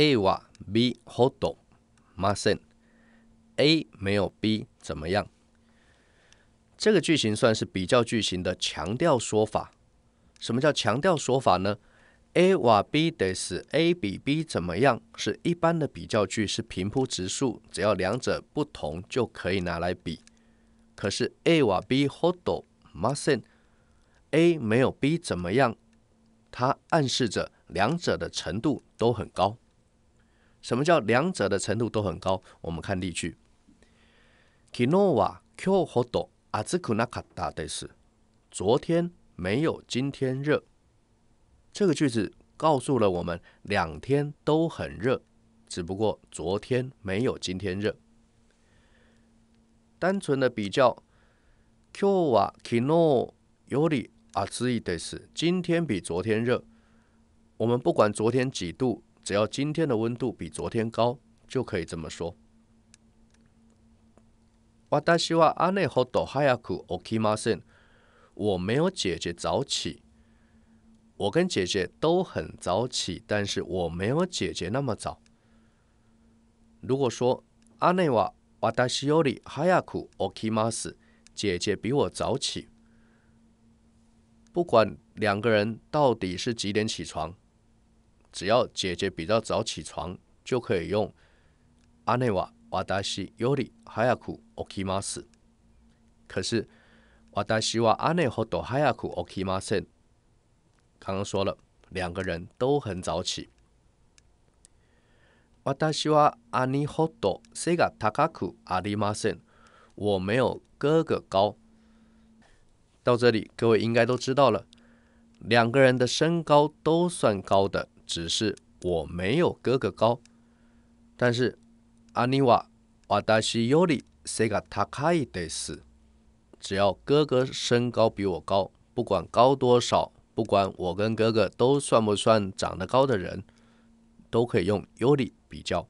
A 와 B hold o 도마생 ，A 没有 B 怎么样？这个句型算是比较句型的强调说法。什么叫强调说法呢？A 와 B 得是 A 比 B 怎么样？是一般的比较句，是平铺直述，只要两者不同就可以拿来比。可是 A 와 B hold 호 s 마 n a 没有 B 怎么样？它暗示着两者的程度都很高。什么叫两者的程度都很高？我们看例句：Kino wa kyo hoto a t k u n a k a t a d 昨天没有今天热。这个句子告诉了我们，两天都很热，只不过昨天没有今天热。单纯的比较：Kyo wa kino y o i a i d 今天比昨天热。我们不管昨天几度。只要今天的温度比昨天高，就可以这么说。我没有姐姐早起，我跟姐姐都很早起，但是我没有姐姐那么早。如果说阿内瓦、瓦达西奥里、哈亚库、奥姐姐比我早起，不管两个人到底是几点起床。只要姐姐比较早起床，就可以用阿内瓦瓦达西尤里哈雅库奥基马斯。可是瓦达西瓦阿内和多哈雅库奥基马森，刚刚说了，两个人都很早起。瓦达西瓦阿尼和多塞加塔卡库阿里马森，我没有哥哥高。到这里，各位应该都知道了，两个人的身高都算高的。只是我没有哥哥高，但是阿尼瓦，ワタシよりセガタカイです。只要哥哥身高比我高，不管高多少，不管我跟哥哥都算不算长得高的人，都可以用よ里比较。